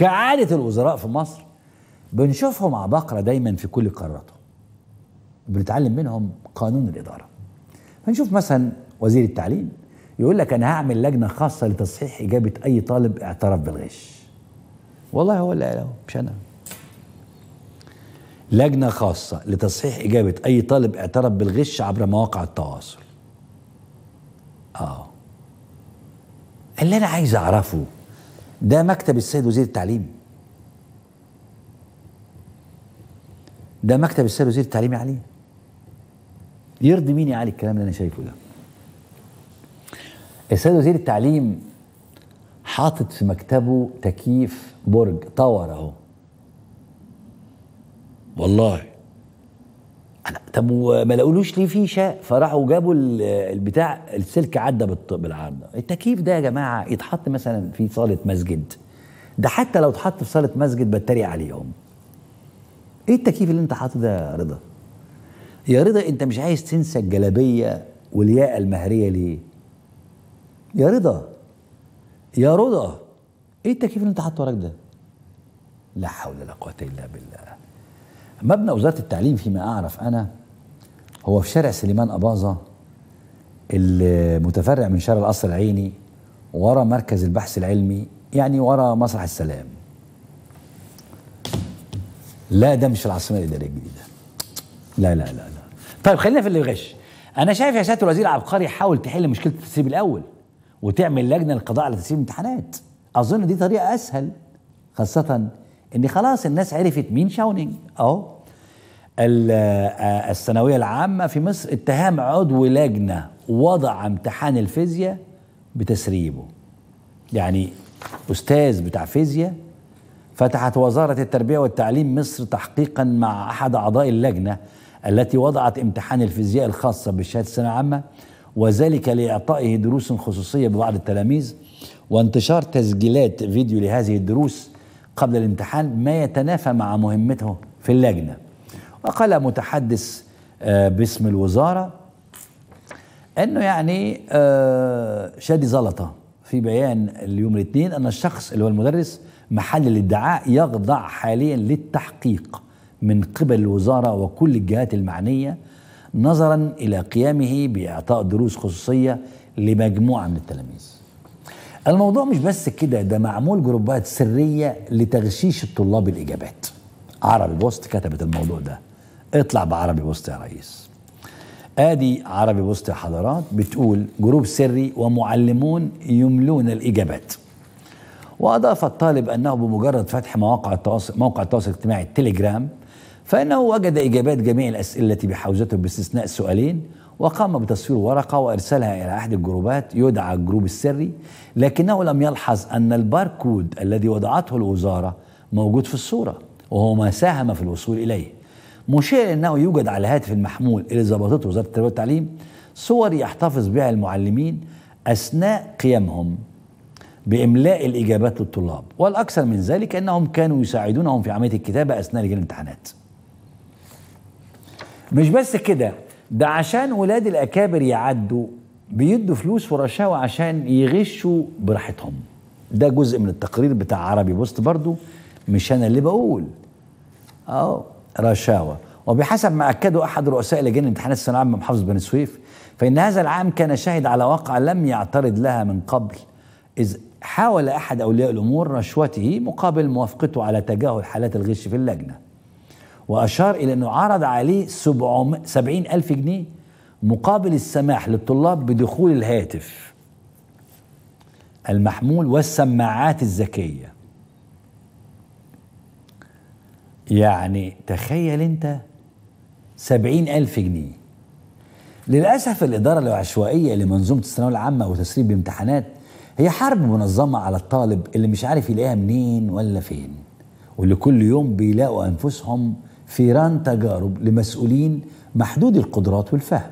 كعادة الوزراء في مصر بنشوفهم عباقرة دايما في كل قراراتهم بنتعلم منهم قانون الإدارة بنشوف مثلا وزير التعليم يقول لك أنا هعمل لجنة خاصة لتصحيح إجابة أي طالب اعترف بالغش والله هو اللي قاله مش أنا لجنة خاصة لتصحيح إجابة أي طالب اعترف بالغش عبر مواقع التواصل آه اللي أنا عايز أعرفه ده مكتب السيد وزير التعليم ده مكتب السيد وزير التعليم يا علي يرضي مين يا علي الكلام اللي انا شايفه ده السيد وزير التعليم حاطط في مكتبه تكييف برج طور اهو والله طب وما لقولوش ليه فيشه فراحوا جابوا البتاع السلك عدى بالعرض التكييف ده يا جماعه يتحط مثلا في صاله مسجد ده حتى لو اتحط في صاله مسجد بتريق عليهم ايه التكييف اللي انت حاطه ده يا رضا يا رضا انت مش عايز تنسى الجلابيه والياقه المهريه ليه يا رضا يا رضا ايه التكييف اللي انت حاطه وراك ده لا حول ولا قوه الا بالله مبنى وزاره التعليم فيما اعرف انا هو في شارع سليمان اباظه المتفرع من شارع القصر العيني ورا مركز البحث العلمي يعني ورا مسرح السلام لا ده مش العاصمه الاداريه الجديده لا لا لا لا طيب خلينا في اللي غش انا شايف يا سياده الوزير عبقري حاول تحل مشكله التسريب الاول وتعمل لجنه للقضاء على تسريب الامتحانات اظن دي طريقه اسهل خاصه ان خلاص الناس عرفت مين شاونينج اهو آه، الثانويه العامه في مصر اتهام عضو لجنه وضع امتحان الفيزياء بتسريبه يعني استاذ بتاع فيزياء فتحت وزاره التربيه والتعليم مصر تحقيقا مع احد اعضاء اللجنه التي وضعت امتحان الفيزياء الخاصه بشهاده الثانويه العامه وذلك لاعطائه دروس خصوصيه ببعض التلاميذ وانتشار تسجيلات فيديو لهذه الدروس قبل الامتحان ما يتنافى مع مهمته في اللجنة وقال متحدث آه، باسم الوزارة أنه يعني آه، شادي زلطة في بيان اليوم الاثنين أن الشخص اللي هو المدرس محل الادعاء يخضع حاليا للتحقيق من قبل الوزارة وكل الجهات المعنية نظرا إلى قيامه بإعطاء دروس خصوصية لمجموعة من التلاميذ الموضوع مش بس كده ده معمول جروبات سرية لتغشيش الطلاب الإجابات عربي بوست كتبت الموضوع ده اطلع بعربي بوست يا ريس ادي عربي بوست يا حضرات بتقول جروب سري ومعلمون يملون الإجابات وأضاف الطالب أنه بمجرد فتح مواقع التواصل موقع التواصل الاجتماعي التليجرام فإنه وجد إجابات جميع الأسئلة التي بحوزته باستثناء سؤالين وقام بتصوير ورقة وإرسالها إلى أحد الجروبات يدعى الجروب السري لكنه لم يلحظ أن الباركود الذي وضعته الوزارة موجود في الصورة وهو ما ساهم في الوصول إليه مشير أنه يوجد على الهاتف المحمول اللي ظبطته وزارة التربية والتعليم صور يحتفظ بها المعلمين أثناء قيامهم بإملاء الإجابات للطلاب والأكثر من ذلك أنهم كانوا يساعدونهم في عملية الكتابة أثناء الامتحانات مش بس كده ده عشان ولاد الاكابر يعدوا بيدوا فلوس ورشاوى عشان يغشوا براحتهم ده جزء من التقرير بتاع عربي بوست برضو مش انا اللي بقول اه رشاوى وبحسب ما اكده احد رؤساء لجنه امتحانات السنة العامه محافظ بني سويف فان هذا العام كان شاهد على واقعه لم يعترض لها من قبل اذ حاول احد اولياء الامور رشوته مقابل موافقته على تجاهل حالات الغش في اللجنه وأشار إلى أنه عرض عليه سبعين ألف جنيه مقابل السماح للطلاب بدخول الهاتف المحمول والسماعات الذكية يعني تخيل أنت سبعين ألف جنيه للأسف الإدارة العشوائية لمنظومة الثانوية العامة وتسريب الامتحانات هي حرب منظمة على الطالب اللي مش عارف يلاقيها منين ولا فين واللي كل يوم بيلاقوا أنفسهم فيران تجارب لمسؤولين محدود القدرات والفهم